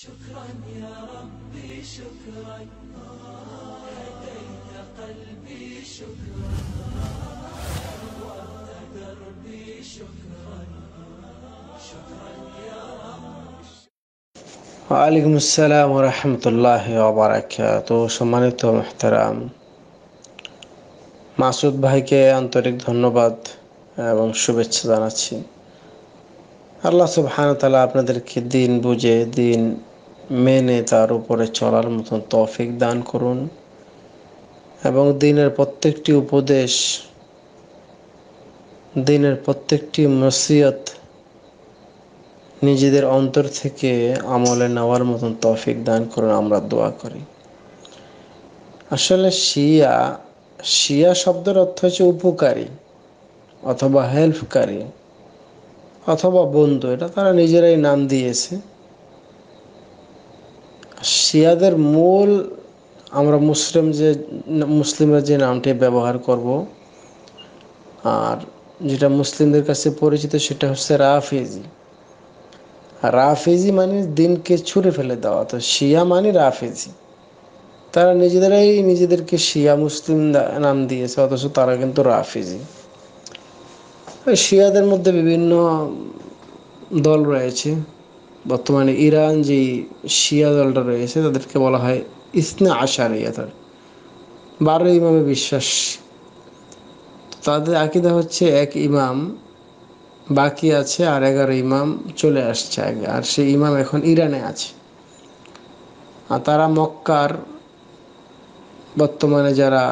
شكرا يا ربي شكرا هديت قلبي شكرا دربي شكرا شكرا يا ওয়ালাইকুম আসসালাম রহমতুল্লাহ সম্মানিত মেহতারাম মাসুদ ভাইকে আন্তরিক ধন্যবাদ এবং শুভেচ্ছা জানাচ্ছি আল্লাহ সুবহান তালা আপনাদেরকে দিন বুঝে দিন মেনে তার উপরে চলার মতন তৌফিক দান করুন এবং দিনের প্রত্যেকটি উপদেশ দিনের প্রত্যেকটি মসিয়ত নিজেদের অন্তর থেকে আমলে নেওয়ার মতন তৌফিক দান করুন আমরা দোয়া করি আসলে শিয়া শিয়া শব্দের অর্থ হচ্ছে উপকারী অথবা হেল্পকারী অথবা বন্ধু এটা তারা নিজেরাই নাম দিয়েছে শিয়াদের মূল আমরা মুসলিম যে মুসলিমরা যে নামটি ব্যবহার করব আর যেটা মুসলিমদের কাছে পরিচিত সেটা হচ্ছে রাফিজি রাফিজি মানে দিনকে ছুঁড়ে ফেলে দেওয়া তো শিয়া মানে রাফিজি তারা নিজেদেরাই নিজেদেরকে শিয়া মুসলিম নাম দিয়েছে অথচ তারা কিন্তু রাফিজি শিয়াদের মধ্যে বিভিন্ন দল রয়েছে বর্তমানে ইরান যে শিয়া দলটা রয়েছে তাদেরকে বলা হয় ইসনা আশারিয়া তার বারো ইমামে বিশ্বাস তাদের আকিদা হচ্ছে এক ইমাম বাকি আছে আর এগারো ইমাম চলে আসছে আগে আর সেই ইমাম এখন ইরানে আছে আর তারা মক্কার বর্তমানে যারা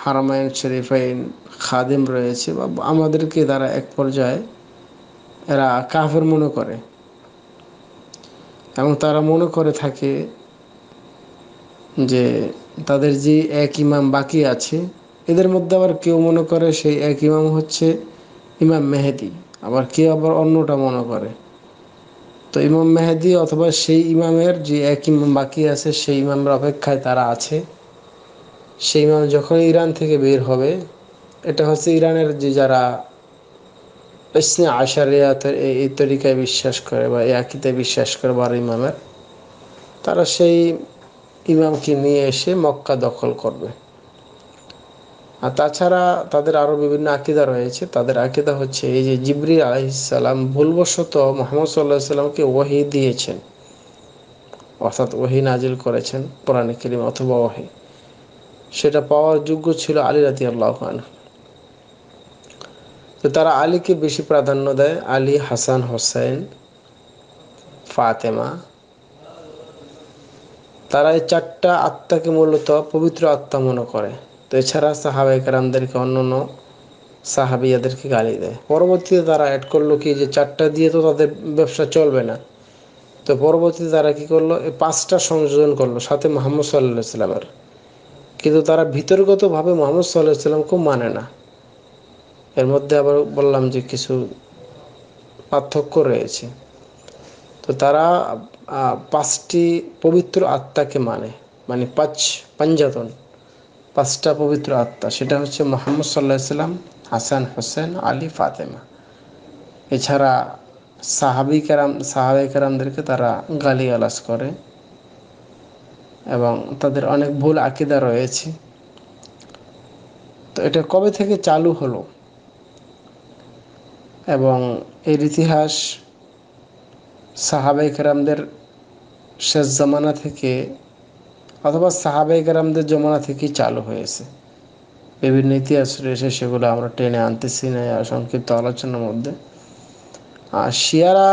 হারামায়ন শরীফাইন খাদেম রয়েছে বা আমাদেরকে তারা এক পর্যায়ে এরা কাফের মনে করে এবং তারা মনে করে থাকে যে তাদের যে এক ইমাম বাকি আছে এদের মধ্যে আবার কেউ মনে করে সেই এক ইমাম হচ্ছে ইমাম মেহেদি আবার কেউ আবার অন্যটা মনে করে তো ইমাম মেহেদি অথবা সেই ইমামের যে এক ইমাম বাকি আছে সেই ইমামের অপেক্ষায় তারা আছে সেই ইমাম যখন ইরান থেকে বের হবে এটা হচ্ছে ইরানের যে যারা ইসনে আশারিয়াতের এই তরিকায় বিশ্বাস করে বা এই আকিতে বিশ্বাস করে বার ইমামের তারা সেই ইমামকে নিয়ে এসে মক্কা দখল করবে আর তাছাড়া তাদের আরও বিভিন্ন আকিদা রয়েছে তাদের আকিদা হচ্ছে এই যে জিবরি আলাইসাল্লাম ভুলবশত মোহাম্মদ সাল্লাহ সাল্লামকে ওহি দিয়েছেন অর্থাৎ ওহি নাজিল করেছেন পুরাণে অথবা ওহি সেটা পাওয়ার যোগ্য ছিল আলী রাতি আল্লাহ আনহু তো তারা আলীকে বেশি প্রাধান্য দেয় আলী হাসান হোসেন ফাতেমা তারা এই চারটা আত্মাকে মূলত পবিত্র আত্মা মনে করে তো এছাড়া সাহাবেকরামদেরকে অন্য অন্য সাহাবিয়াদেরকে গালি দেয় পরবর্তীতে তারা অ্যাড করলো কি যে চারটা দিয়ে তো তাদের ব্যবসা চলবে না তো পরবর্তীতে তারা কি করলো এই পাঁচটা সংযোজন করলো সাথে মোহাম্মদ সাল্লাহ সাল্লামের কিন্তু তারা ভিতরগতভাবে মোহাম্মদ সাল্লাহ খুব মানে না এর মধ্যে আবার বললাম যে কিছু পার্থক্য রয়েছে তো তারা পাঁচটি পবিত্র আত্মাকে মানে মানে পাঁচ পাঞ্জাতন পাঁচটা পবিত্র আত্মা সেটা হচ্ছে মোহাম্মদ সাল্লাহ সাল্লাম হাসান হোসেন আলী ফাতেমা এছাড়া সাহাবি কারাম সাহাবে কারামদেরকে তারা গালি আলাস করে এবং তাদের অনেক ভুল আকিদা রয়েছে তো এটা কবে থেকে চালু হলো এবং এর ইতিহাস সাহাবাই কেরামদের শেষ জমানা থেকে অথবা সাহাবাই কেরামদের জমানা থেকেই চালু হয়েছে বিভিন্ন ইতিহাস রয়েছে সেগুলো আমরা টেনে আনতেছি না সংক্ষিপ্ত আলোচনার মধ্যে আর শিয়ারা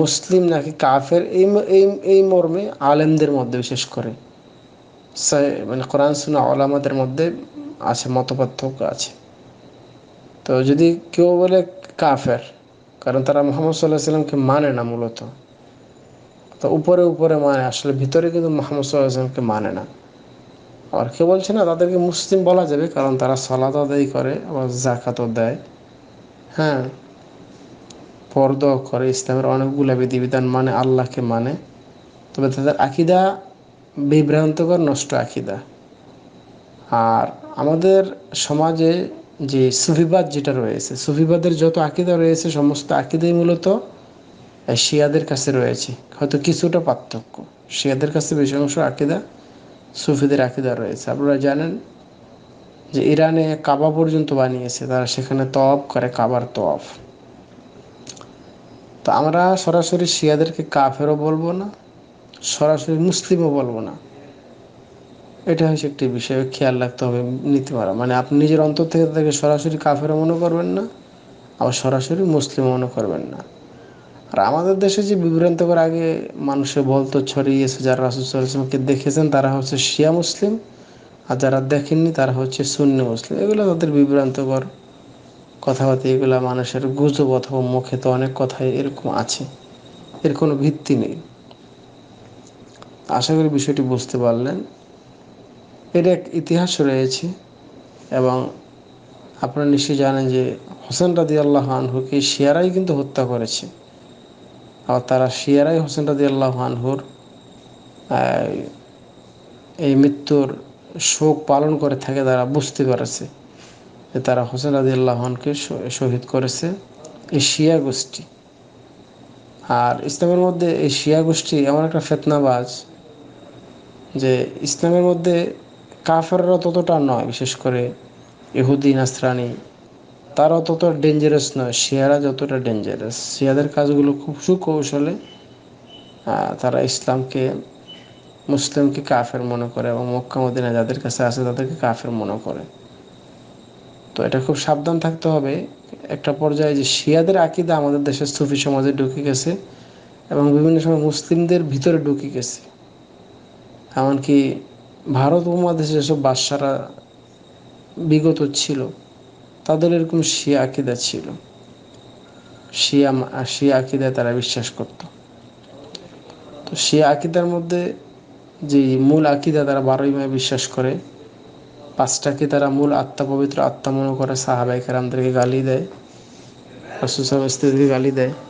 মুসলিম নাকি কাফের এই এই এই মর্মে আলেমদের মধ্যে বিশেষ করে মানে কোরআন সুনা আলামাদের মধ্যে আছে মতপার্থক্য আছে তো যদি কেউ বলে কাফের কারণ তারা মোহাম্মদ সাল্লাহ সাল্লামকে মানে না মূলত তো উপরে উপরে মানে আসলে ভিতরে কিন্তু মোহাম্মদ সাল্লাহ সাল্লামকে মানে না আর কেউ বলছে না তাদেরকে মুসলিম বলা যাবে কারণ তারা সালাদ আদায় করে আবার জাকাতও দেয় হ্যাঁ পর্দ করে ইসলামের অনেকগুলো বিধিবিধান মানে আল্লাহকে মানে তবে তাদের আকিদা বিভ্রান্তকর নষ্ট আকিদা আর আমাদের সমাজে যে সুফিবাদ যেটা রয়েছে সুফিবাদের যত আকিদা রয়েছে সমস্ত আকিদাই মূলত শিয়াদের কাছে রয়েছে হয়তো কিছুটা পার্থক্য শিয়াদের কাছে বেশি অংশ আকিদা সুফিদের আকিদা রয়েছে আপনারা জানেন যে ইরানে কাবা পর্যন্ত বানিয়েছে তারা সেখানে তফ করে কাবার তফ তো আমরা সরাসরি শিয়াদেরকে কাফেরও বলবো না সরাসরি মুসলিমও বলবো না এটা হচ্ছে একটি বিষয় খেয়াল রাখতে হবে নিতে পারা মানে আপনি নিজের অন্তর থেকে তাকে সরাসরি কাফের মনে করবেন না আবার সরাসরি মুসলিম মনে করবেন না আর আমাদের দেশে যে বিভ্রান্তকর আগে তো বলতো ছড়িয়েছে যারা রাসুল সাল্লামকে দেখেছেন তারা হচ্ছে শিয়া মুসলিম আর যারা দেখেননি তারা হচ্ছে সুন্নি মুসলিম এগুলো তাদের বিভ্রান্তকর কথাবার্তা এগুলো মানুষের গুজব অথবা মুখে তো অনেক কথাই এরকম আছে এর কোনো ভিত্তি নেই আশা করি বিষয়টি বুঝতে পারলেন এর এক ইতিহাস রয়েছে এবং আপনারা নিশ্চয়ই জানেন যে হোসেন রাজি আল্লাহ আনহুকে শিয়ারাই কিন্তু হত্যা করেছে আর তারা শিয়ারাই হোসেন রাজি আল্লাহ আনহুর এই মৃত্যুর শোক পালন করে থাকে তারা বুঝতে পারেছে যে তারা হোসেন রাজি আল্লাহানকে শহীদ করেছে এই শিয়া গোষ্ঠী আর ইসলামের মধ্যে এই শিয়া গোষ্ঠী এমন একটা ফেতনাবাজ যে ইসলামের মধ্যে কাফেররা ততটা নয় বিশেষ করে ইহুদি নাসরানি তারা ততটা ডেঞ্জারাস নয় শিয়ারা যতটা ডেঞ্জারাস শিয়াদের কাজগুলো খুব সুকৌশলে তারা ইসলামকে মুসলিমকে কাফের মনে করে এবং মক্কা যাদের কাছে আছে তাদেরকে কাফের মনে করে তো এটা খুব সাবধান থাকতে হবে একটা পর্যায়ে যে শিয়াদের আকিদা আমাদের দেশের সুফি সমাজে ঢুকে গেছে এবং বিভিন্ন সময় মুসলিমদের ভিতরে ঢুকে গেছে এমনকি ভারত উপমহাদেশে যেসব বাদশারা বিগত ছিল তাদের এরকম শিয়া আকিদা ছিল শিয়া শিয়া আকিদায় তারা বিশ্বাস করত তো শিয়া আকিদার মধ্যে যে মূল আকিদা তারা বারোই ইমায় বিশ্বাস করে পাঁচটাকে তারা মূল আত্মা পবিত্র আত্মা মনে করে সাহাবাই কেরামদেরকে গালি দেয় অসুস্থ স্ত্রীদেরকে গালি দেয়